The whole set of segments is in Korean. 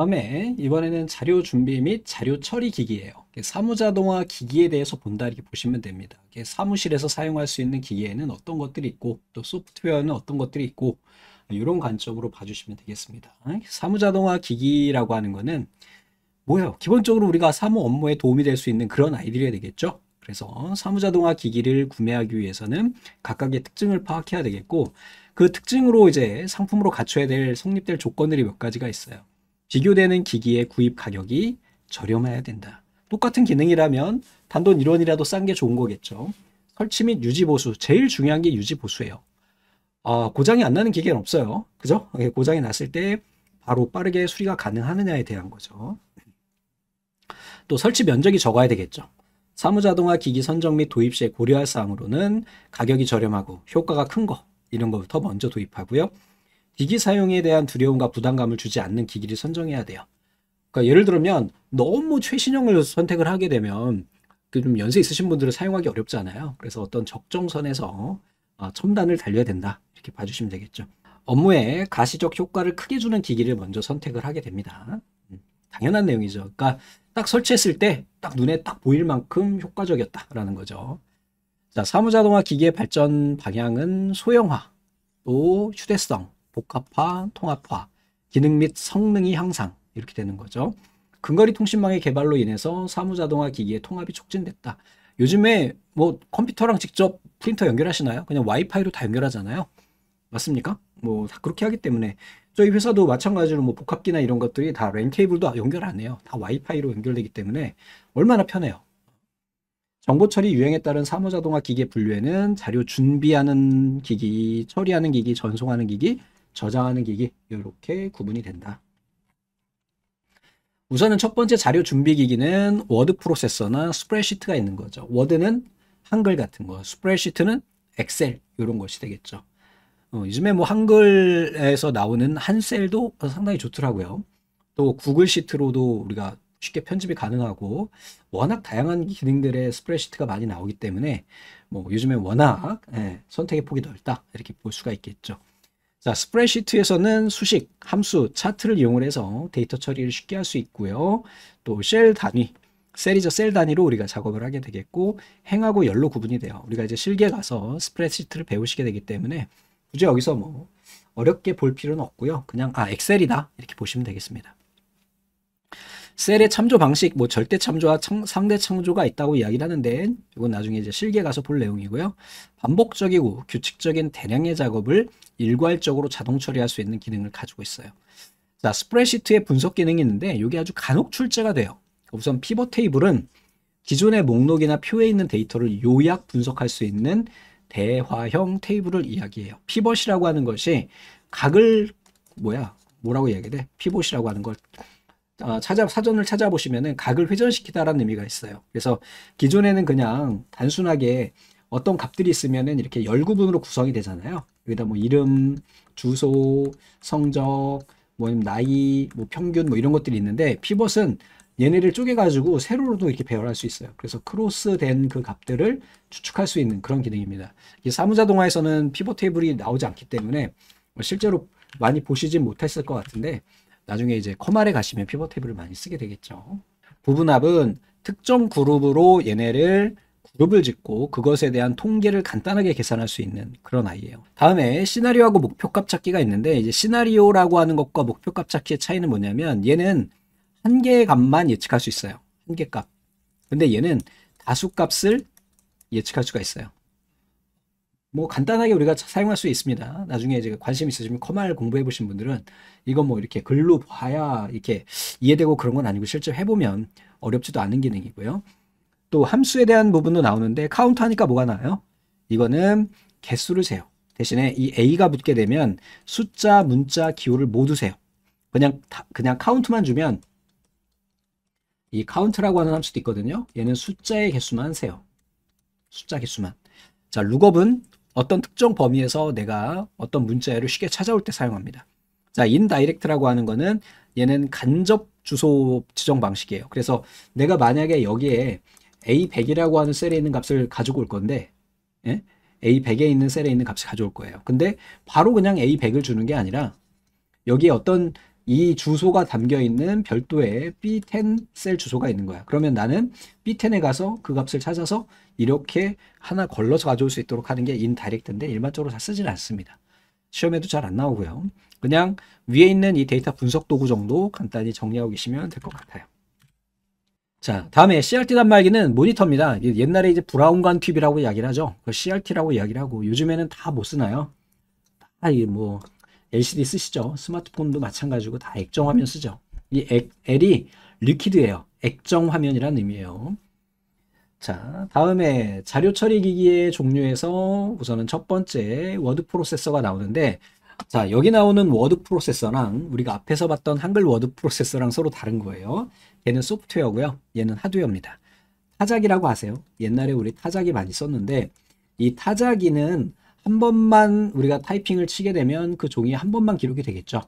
다음에 이번에는 자료 준비 및 자료 처리 기기예요. 사무자동화 기기에 대해서 본다 이렇게 보시면 됩니다. 사무실에서 사용할 수 있는 기기에는 어떤 것들이 있고 또 소프트웨어는 어떤 것들이 있고 이런 관점으로 봐주시면 되겠습니다. 사무자동화 기기라고 하는 거는 뭐예요? 기본적으로 우리가 사무 업무에 도움이 될 수 있는 그런 아이디어이 되겠죠? 그래서 사무자동화 기기를 구매하기 위해서는 각각의 특징을 파악해야 되겠고 그 특징으로 이제 상품으로 갖춰야 될 성립될 조건들이 몇 가지가 있어요. 비교되는 기기의 구입 가격이 저렴해야 된다. 똑같은 기능이라면 단돈 1원이라도 싼 게 좋은 거겠죠. 설치 및 유지보수. 제일 중요한 게 유지보수예요. 어, 아, 고장이 안 나는 기계는 없어요. 그죠? 예, 고장이 났을 때 바로 빠르게 수리가 가능하느냐에 대한 거죠. 또 설치 면적이 적어야 되겠죠. 사무자동화 기기 선정 및 도입 시에 고려할 사항으로는 가격이 저렴하고 효과가 큰 거 이런 거부터 먼저 도입하고요. 기기 사용에 대한 두려움과 부담감을 주지 않는 기기를 선정해야 돼요. 그러니까 예를 들면 너무 최신형을 선택을 하게 되면 그 좀 연세 있으신 분들은 사용하기 어렵잖아요. 그래서 어떤 적정선에서 아, 첨단을 달려야 된다 이렇게 봐주시면 되겠죠. 업무에 가시적 효과를 크게 주는 기기를 먼저 선택을 하게 됩니다. 음, 당연한 내용이죠. 그러니까 딱 설치했을 때 딱 눈에 딱 보일 만큼 효과적이었다라는 거죠. 자, 사무자동화 기기의 발전 방향은 소형화, 또 휴대성, 복합화, 통합화, 기능 및 성능이 향상 이렇게 되는 거죠. 근거리 통신망의 개발로 인해서 사무자동화 기기의 통합이 촉진됐다. 요즘에 뭐 컴퓨터랑 직접 프린터 연결하시나요? 그냥 와이파이로 다 연결하잖아요. 맞습니까? 뭐 다 그렇게 하기 때문에 저희 회사도 마찬가지로 뭐 복합기나 이런 것들이 다 랜 케이블도 연결 안 해요. 다 와이파이로 연결되기 때문에 얼마나 편해요. 정보 처리 유행에 따른 사무자동화 기계 분류에는 자료 준비하는 기기, 처리하는 기기, 전송하는 기기, 저장하는 기기 이렇게 구분이 된다. 우선은 첫 번째 자료 준비 기기는 워드 프로세서나 스프레시트가 있는 거죠. 워드는 한글 같은 거, 스프레시트는 엑셀 이런 것이 되겠죠. 어, 요즘에 뭐 한글에서 나오는 한셀도 상당히 좋더라고요. 또 구글 시트로도 우리가 쉽게 편집이 가능하고 워낙 다양한 기능들의 스프레시트가 많이 나오기 때문에 뭐 요즘에 워낙 예, 선택의 폭이 넓다 이렇게 볼 수가 있겠죠. 자, 스프레시트에서는 수식, 함수, 차트를 이용 해서 데이터 처리를 쉽게 할 수 있고요. 또 셀 단위, 셀이죠. 셀 단위로 우리가 작업을 하게 되겠고 행하고 열로 구분이 돼요. 우리가 이제 실기에 가서 스프레시트를 배우시게 되기 때문에 굳이 여기서 뭐 어렵게 볼 필요는 없고요. 그냥 아 엑셀이다 이렇게 보시면 되겠습니다. 셀의 참조 방식, 뭐 절대 참조와 참, 상대 참조가 있다고 이야기를 하는데 이건 나중에 이제 실기에 가서 볼 내용이고요. 반복적이고 규칙적인 대량의 작업을 일괄적으로 자동 처리할 수 있는 기능을 가지고 있어요. 자, 스프레시트의 분석 기능이 있는데 이게 아주 간혹 출제가 돼요. 우선 피벗 테이블은 기존의 목록이나 표에 있는 데이터를 요약 분석할 수 있는 대화형 테이블을 이야기해요. 피벗이라고 하는 것이 각을 뭐야 뭐라고 이야기해? 피봇이라고 하는 걸 아, 찾아 사전을 찾아보시면은 각을 회전시키다라는 의미가 있어요. 그래서 기존에는 그냥 단순하게 어떤 값들이 있으면 이렇게 열구분으로 구성이 되잖아요. 여기다 뭐 이름, 주소, 성적, 뭐 나이, 뭐 평균 뭐 이런 것들이 있는데 피벗은 얘네를 쪼개가지고 세로로도 이렇게 배열할 수 있어요. 그래서 크로스된 그 값들을 추측할 수 있는 그런 기능입니다. 사무자 동화에서는 피벗 테이블이 나오지 않기 때문에 실제로 많이 보시진 못했을 것 같은데 나중에 이제 커말에 가시면 피벗 테이블을 많이 쓰게 되겠죠. 부분합은 특정 그룹으로 얘네를 그룹을 짓고 그것에 대한 통계를 간단하게 계산할 수 있는 그런 아이예요. 다음에 시나리오하고 목표값 찾기가 있는데 이제 시나리오라고 하는 것과 목표값 찾기의 차이는 뭐냐면 얘는 한 개의 값만 예측할 수 있어요. 한 개 값. 근데 얘는 다수 값을 예측할 수가 있어요. 뭐 간단하게 우리가 사용할 수 있습니다. 나중에 이제 관심 있으시면 코마말 공부해 보신 분들은 이건 뭐 이렇게 글로 봐야 이렇게 이해되고 그런 건 아니고 실제 해보면 어렵지도 않은 기능이고요. 또 함수에 대한 부분도 나오는데 카운트 하니까 뭐가 나와요? 이거는 개수를 세요. 대신에 이 A가 붙게 되면 숫자, 문자, 기호를 모두 세요. 그냥 그냥 카운트만 주면 이 카운트라고 하는 함수도 있거든요. 얘는 숫자의 개수만 세요. 숫자 개수만. 자, 룩업은 어떤 특정 범위에서 내가 어떤 문자열을 쉽게 찾아올 때 사용합니다. 자, 인다이렉트라고 하는 거는 얘는 간접 주소 지정 방식이에요. 그래서 내가 만약에 여기에 A100이라고 하는 셀에 있는 값을 가지고 올 건데 예? A100에 있는 셀에 있는 값을 가져올 거예요. 근데 바로 그냥 A100을 주는 게 아니라 여기에 어떤 이 주소가 담겨 있는 별도의 B10 셀 주소가 있는 거야. 그러면 나는 B10에 가서 그 값을 찾아서 이렇게 하나 걸러서 가져올 수 있도록 하는 게 인다이렉트인데 일반적으로 다 쓰진 않습니다. 시험에도 잘 안 나오고요. 그냥 위에 있는 이 데이터 분석 도구 정도 간단히 정리하고 계시면 될 것 같아요. 자, 다음에 CRT 단말기는 모니터입니다. 옛날에 이제 브라운관 튜브라고 이야기를 하죠. 그 CRT라고 이야기를 하고 요즘에는 다 못 쓰나요? 다 이뭐 LCD 쓰시죠. 스마트폰도 마찬가지고 다 액정 화면 쓰죠. 이 액, L이 리퀴드예요. 액정 화면이란 의미예요. 자, 다음에 자료 처리 기기의 종류에서 우선은 첫 번째 워드 프로세서가 나오는데 자, 여기 나오는 워드 프로세서랑 우리가 앞에서 봤던 한글 워드 프로세서랑 서로 다른 거예요. 얘는 소프트웨어고요. 얘는 하드웨어입니다. 타자기라고 아세요? 옛날에 우리 타자기 많이 썼는데 이 타자기는 한 번만 우리가 타이핑을 치게 되면 그 종이에 한 번만 기록이 되겠죠.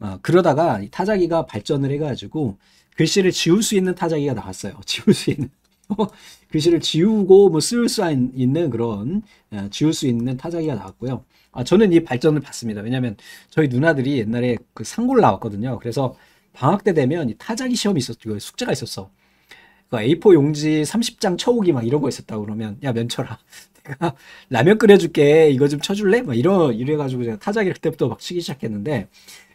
어, 그러다가 타자기가 발전을 해가지고 글씨를 지울 수 있는 타자기가 나왔어요. 지울 수 있는. 글씨를 지우고 뭐 쓸 수 있는 그런 어, 지울 수 있는 타자기가 나왔고요. 아, 저는 이 발전을 봤습니다. 왜냐하면 저희 누나들이 옛날에 그 상고를 나왔거든요. 그래서 방학 때 되면 타자기 시험이 있었고 그 숙제가 있었어. 그 A4 용지 30장 쳐오기 막 이런 거 있었다고 그러면 야 면쳐라 그러니까 라면 끓여줄게 이거 좀 쳐줄래? 막 이러 이래가지고 제가 타자기를 그때부터 막 치기 시작했는데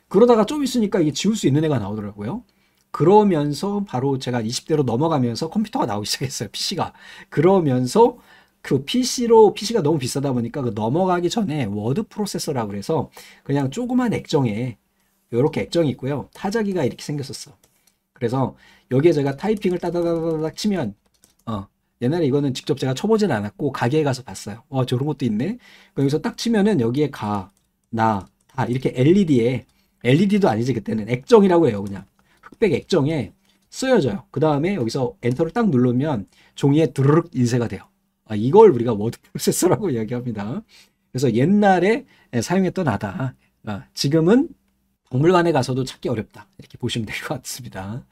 그러다가 좀 있으니까 이게 지울 수 있는 애가 나오더라고요. 그러면서 바로 제가 20대로 넘어가면서 컴퓨터가 나오기 시작했어요. PC가. 그러면서 그 PC로 PC가 너무 비싸다 보니까 그 넘어가기 전에 워드 프로세서라 그래서 그냥 조그만 액정에 이렇게 액정이 있고요. 타자기가 이렇게 생겼었어. 그래서 여기에 제가 타이핑을 따다다다닥 치면 어 옛날에 이거는 직접 제가 쳐보진 않았고 가게에 가서 봤어요. 와 어, 저런 것도 있네. 여기서 딱 치면은 여기에 가, 나, 다 이렇게 LED에 LED도 아니지 그때는 액정이라고 해요 그냥 흑백 액정에 쓰여져요. 그 다음에 여기서 엔터를 딱 누르면 종이에 드르륵 인쇄가 돼요. 아, 이걸 우리가 워드 프로세서라고 이야기합니다. 그래서 옛날에 예, 사용했던 아다. 아, 지금은 박물관에 가서도 찾기 어렵다. 이렇게 보시면 될 것 같습니다.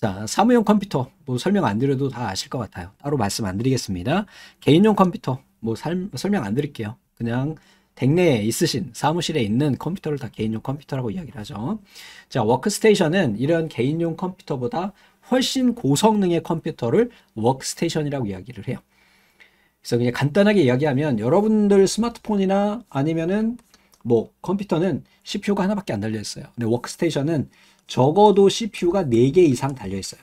자, 사무용 컴퓨터 뭐 설명 안 드려도 다 아실 것 같아요. 따로 말씀 안 드리겠습니다. 개인용 컴퓨터 뭐 살, 설명 안 드릴게요. 그냥 댁내에 있으신 사무실에 있는 컴퓨터를 다 개인용 컴퓨터라고 이야기를 하죠. 자, 워크스테이션은 이런 개인용 컴퓨터보다 훨씬 고성능의 컴퓨터를 워크스테이션이라고 이야기를 해요. 그래서 그냥 간단하게 이야기하면 여러분들 스마트폰이나 아니면은 뭐 컴퓨터는 CPU가 하나밖에 안 달려 있어요. 근데 워크스테이션은 적어도 CPU가 4개 이상 달려있어요.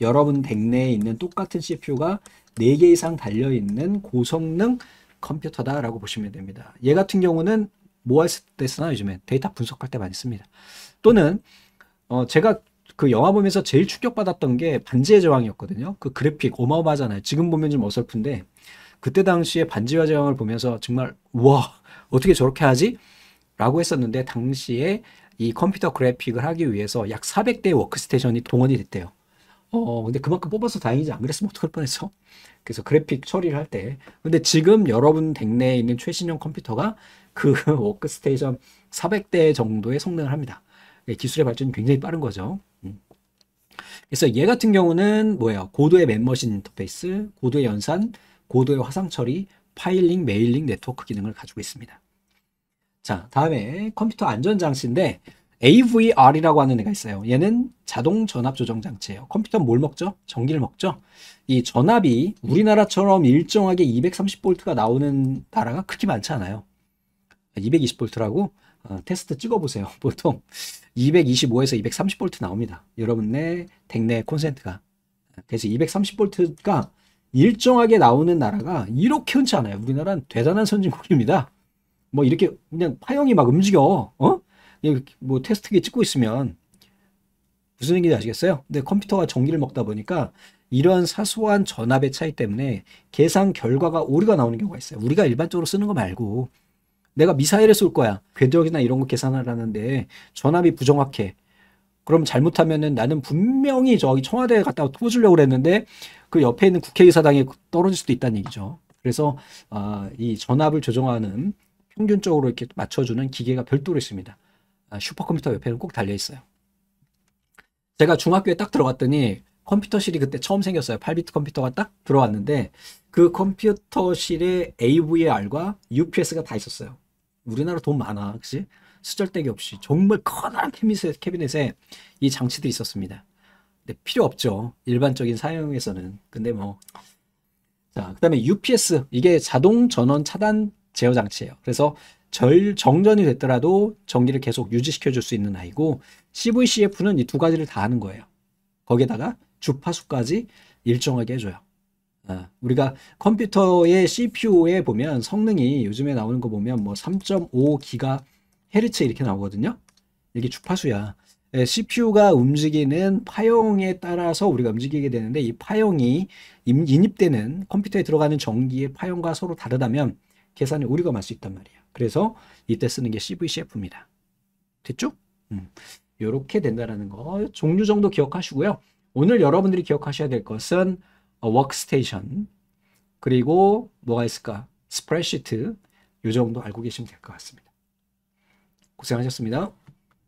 여러분 댁 내에 있는 똑같은 CPU가 4개 이상 달려있는 고성능 컴퓨터다라고 보시면 됩니다. 얘 같은 경우는 뭐 할 때 쓰나 요즘에 데이터 분석할 때 많이 씁니다. 또는 어 제가 그 영화 보면서 제일 충격받았던 게 반지의 제왕이었거든요. 그 그래픽 어마어마하잖아요. 지금 보면 좀 어설픈데 그때 당시에 반지의 제왕을 보면서 정말 와 어떻게 저렇게 하지? 라고 했었는데 당시에 이 컴퓨터 그래픽을 하기 위해서 약 400대의 워크스테이션이 동원이 됐대요. 어, 근데 그만큼 뽑아서 다행이지. 안 그랬으면 어떡할 뻔했어. 그래서 그래픽 처리를 할 때. 근데 지금 여러분 댁내에 있는 최신형 컴퓨터가 그 워크스테이션 400대 정도의 성능을 합니다. 예, 기술의 발전이 굉장히 빠른 거죠. 음. 그래서 얘 같은 경우는 뭐예요? 고도의 맵머신 인터페이스, 고도의 연산, 고도의 화상 처리, 파일링, 메일링 네트워크 기능을 가지고 있습니다. 자, 다음에 컴퓨터 안전 장치인데 AVR이라고 하는 애가 있어요. 얘는 자동 전압 조정 장치예요. 컴퓨터 는뭘 먹죠? 전기를 먹죠. 이 전압이 우리나라처럼 일정하게 230볼트가 나오는 나라가 그렇게 많지 않아요. 220볼트라고 어, 테스트 찍어보세요. 보통 225에서 230볼트 나옵니다. 여러분의 댁 내 콘센트가. 그래서 230볼트가 일정하게 나오는 나라가 이렇게 흔치 않아요. 우리나라는 대단한 선진국입니다. 뭐 이렇게 그냥 파형이 막 움직여. 어? 뭐 테스트기 찍고 있으면 무슨 얘기인지 아시겠어요? 근데 컴퓨터가 전기를 먹다 보니까 이러한 사소한 전압의 차이 때문에 계산 결과가 오류가 나오는 경우가 있어요. 우리가 일반적으로 쓰는 거 말고 내가 미사일을 쏠 거야. 궤적이나 이런 거 계산하라는데 전압이 부정확해. 그럼 잘못하면은 나는 분명히 저기 청와대에 갔다가 토주려고 그랬는데 그 옆에 있는 국회의사당에 떨어질 수도 있다는 얘기죠. 그래서 아, 이 전압을 조정하는 평균적으로 이렇게 맞춰주는 기계가 별도로 있습니다. 아, 슈퍼컴퓨터 옆에는 꼭 달려 있어요. 제가 중학교에 딱 들어갔더니 컴퓨터실이 그때 처음 생겼어요. 8비트 컴퓨터가 딱 들어왔는데 그 컴퓨터실에 AVR과 UPS가 다 있었어요. 우리나라 돈 많아, 그치? 수절대기 없이 정말 커다란 캐비넷에, 캐비넷에 이 장치들이 있었습니다. 근데 필요 없죠. 일반적인 사용에서는. 근데 뭐. 자, 그 다음에 UPS. 이게 자동 전원 차단 제어 장치예요. 그래서 절 정전이 됐더라도 전기를 계속 유지시켜 줄 수 있는 아이고 CVCF는 이 두 가지를 다 하는 거예요. 거기에다가 주파수까지 일정하게 해줘요. 아, 우리가 컴퓨터의 CPU에 보면 성능이 요즘에 나오는 거 보면 뭐3.5 기가 헤르츠 이렇게 나오거든요. 이게 주파수야. 예, CPU가 움직이는 파형에 따라서 우리가 움직이게 되는데 이 파형이 인입되는 컴퓨터에 들어가는 전기의 파형과 서로 다르다면 계산을 우리가 할수 있단 말이야. 그래서 이때 쓰는 게 CVCF입니다. 됐죠? 이렇게된다는거 음. 종류 정도 기억하시고요. 오늘 여러분들이 기억하셔야 될 것은 어, Workstation 그리고 뭐가 있을까? Spreadsheet 이 정도 알고 계시면 될 것 같습니다. 고생하셨습니다.